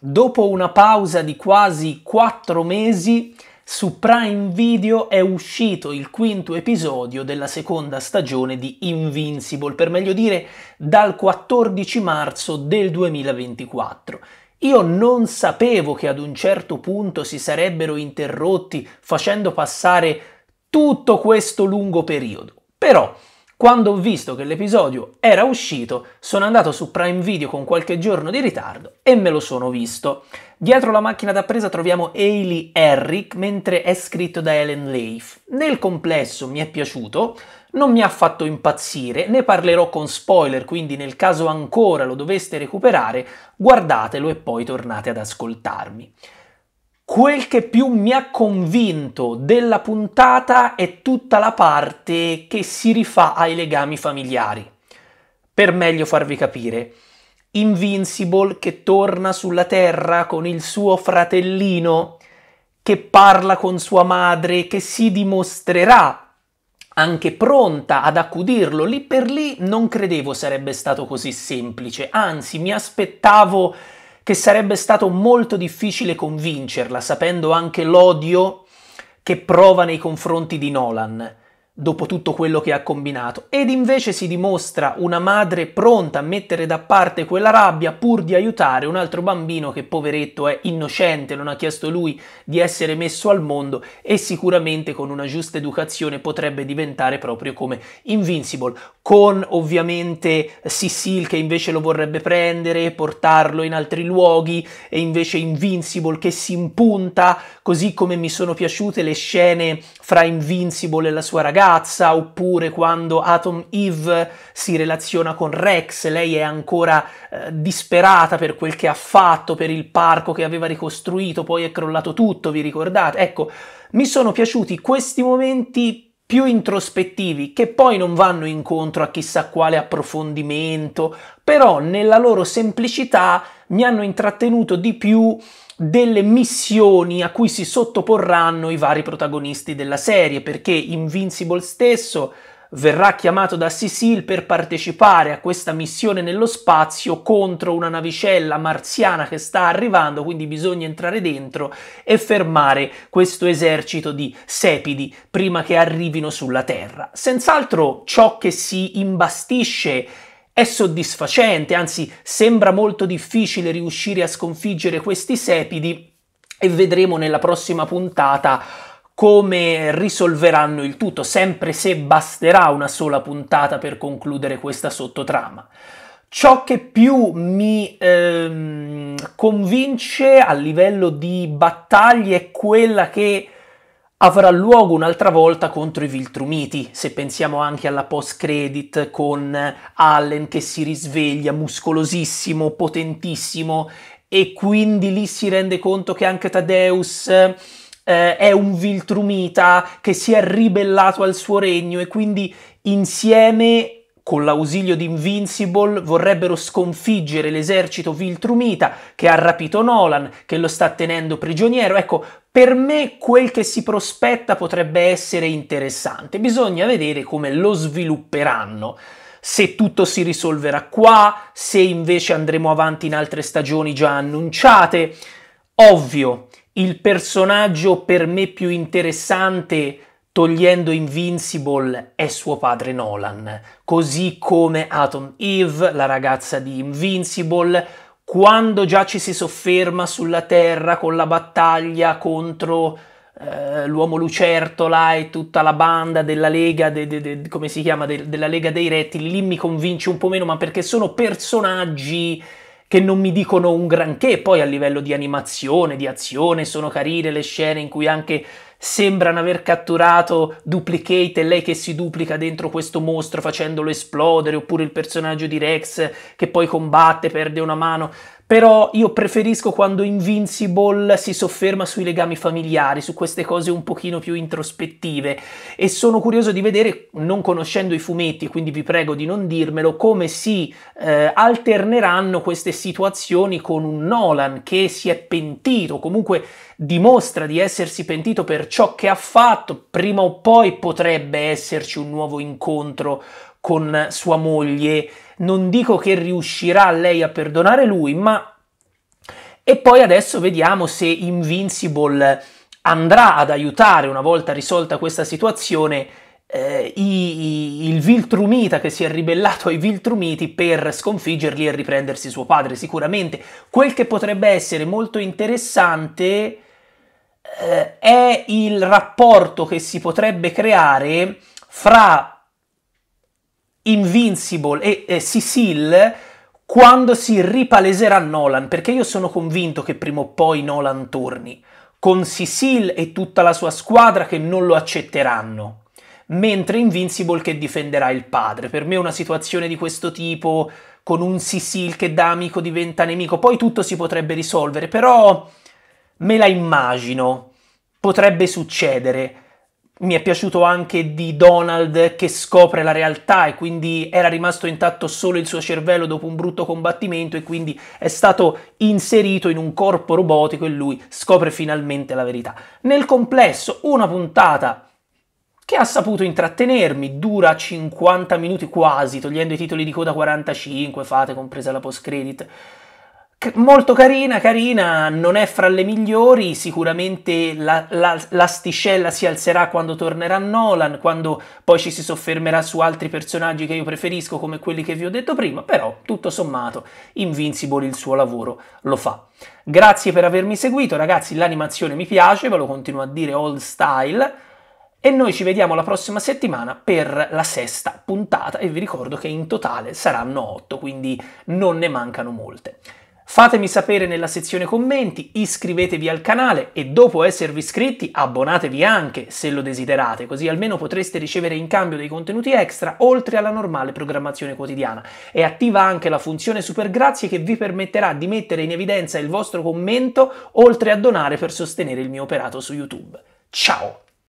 Dopo una pausa di quasi 4 mesi, su Prime Video è uscito il quinto episodio della seconda stagione di Invincible, per meglio dire dal 14 marzo del 2024. Io non sapevo che ad un certo punto si sarebbero interrotti facendo passare tutto questo lungo periodo, però quando ho visto che l'episodio era uscito, sono andato su Prime Video con qualche giorno di ritardo e me lo sono visto. Dietro la macchina da presa troviamo Ailey Herrick, mentre è scritto da Ellen Leif. Nel complesso mi è piaciuto, non mi ha fatto impazzire, ne parlerò con spoiler, quindi nel caso ancora lo doveste recuperare, guardatelo e poi tornate ad ascoltarmi. Quel che più mi ha convinto della puntata è tutta la parte che si rifà ai legami familiari. Per meglio farvi capire, Invincible che torna sulla Terra con il suo fratellino, che parla con sua madre, che si dimostrerà anche pronta ad accudirlo. Lì per lì non credevo sarebbe stato così semplice, anzi mi aspettavo che sarebbe stato molto difficile convincerla, sapendo anche l'odio che prova nei confronti di Nolan dopo tutto quello che ha combinato. Ed invece si dimostra una madre pronta a mettere da parte quella rabbia pur di aiutare un altro bambino che poveretto è innocente, non ha chiesto lui di essere messo al mondo e sicuramente con una giusta educazione potrebbe diventare proprio come Invincible, con ovviamente Sissil che invece lo vorrebbe prendere, e portarlo in altri luoghi e invece Invincible che si impunta, così come mi sono piaciute le scene fra Invincible e la sua ragazza ragazza, oppure quando Atom Eve si relaziona con Rex, lei è ancora eh, disperata per quel che ha fatto, per il parco che aveva ricostruito, poi è crollato tutto, vi ricordate? Ecco, mi sono piaciuti questi momenti più introspettivi, che poi non vanno incontro a chissà quale approfondimento, però nella loro semplicità mi hanno intrattenuto di più delle missioni a cui si sottoporranno i vari protagonisti della serie, perché Invincible stesso verrà chiamato da Cecil per partecipare a questa missione nello spazio contro una navicella marziana che sta arrivando, quindi bisogna entrare dentro e fermare questo esercito di sepidi prima che arrivino sulla Terra. Senz'altro ciò che si imbastisce è soddisfacente, anzi sembra molto difficile riuscire a sconfiggere questi sepidi e vedremo nella prossima puntata come risolveranno il tutto, sempre se basterà una sola puntata per concludere questa sottotrama. Ciò che più mi ehm, convince a livello di battaglie è quella che avrà luogo un'altra volta contro i Viltrumiti, se pensiamo anche alla post-credit con Allen che si risveglia muscolosissimo, potentissimo e quindi lì si rende conto che anche Tadeus eh, è un Viltrumita che si è ribellato al suo regno e quindi insieme con l'ausilio di Invincible, vorrebbero sconfiggere l'esercito Viltrumita che ha rapito Nolan, che lo sta tenendo prigioniero. Ecco, per me quel che si prospetta potrebbe essere interessante. Bisogna vedere come lo svilupperanno se tutto si risolverà qua, se invece andremo avanti in altre stagioni già annunciate. Ovvio, il personaggio per me più interessante togliendo Invincible è suo padre Nolan, così come Atom Eve, la ragazza di Invincible, quando già ci si sofferma sulla Terra con la battaglia contro eh, l'uomo lucertola e tutta la banda della Lega, de, de, de, come si chiama, della Lega dei Rettili, lì mi convince un po' meno, ma perché sono personaggi che non mi dicono un granché, poi a livello di animazione, di azione, sono carine le scene in cui anche sembrano aver catturato Duplicate e lei che si duplica dentro questo mostro facendolo esplodere, oppure il personaggio di Rex che poi combatte, perde una mano però io preferisco quando Invincible si sofferma sui legami familiari, su queste cose un pochino più introspettive e sono curioso di vedere, non conoscendo i fumetti, quindi vi prego di non dirmelo, come si eh, alterneranno queste situazioni con un Nolan che si è pentito, comunque dimostra di essersi pentito per ciò che ha fatto, prima o poi potrebbe esserci un nuovo incontro con sua moglie non dico che riuscirà lei a perdonare lui, ma... E poi adesso vediamo se Invincible andrà ad aiutare, una volta risolta questa situazione, eh, i, i, il Viltrumita che si è ribellato ai Viltrumiti per sconfiggerli e riprendersi suo padre. Sicuramente quel che potrebbe essere molto interessante eh, è il rapporto che si potrebbe creare fra Invincible e, e Cecil quando si ripaleserà Nolan, perché io sono convinto che prima o poi Nolan torni, con Cecil e tutta la sua squadra che non lo accetteranno, mentre Invincible che difenderà il padre. Per me una situazione di questo tipo, con un Cecil che da amico diventa nemico, poi tutto si potrebbe risolvere, però me la immagino, potrebbe succedere. Mi è piaciuto anche di Donald che scopre la realtà e quindi era rimasto intatto solo il suo cervello dopo un brutto combattimento e quindi è stato inserito in un corpo robotico e lui scopre finalmente la verità. Nel complesso, una puntata che ha saputo intrattenermi, dura 50 minuti quasi, togliendo i titoli di coda 45, fate compresa la post credit molto carina, carina, non è fra le migliori, sicuramente la, la, l'asticella si alzerà quando tornerà Nolan, quando poi ci si soffermerà su altri personaggi che io preferisco come quelli che vi ho detto prima, però tutto sommato Invincible il suo lavoro lo fa. Grazie per avermi seguito ragazzi, l'animazione mi piace, ve lo continuo a dire old style, e noi ci vediamo la prossima settimana per la sesta puntata e vi ricordo che in totale saranno otto, quindi non ne mancano molte. Fatemi sapere nella sezione commenti, iscrivetevi al canale e dopo esservi iscritti abbonatevi anche se lo desiderate, così almeno potreste ricevere in cambio dei contenuti extra oltre alla normale programmazione quotidiana. E attiva anche la funzione Super Grazie che vi permetterà di mettere in evidenza il vostro commento oltre a donare per sostenere il mio operato su YouTube. Ciao!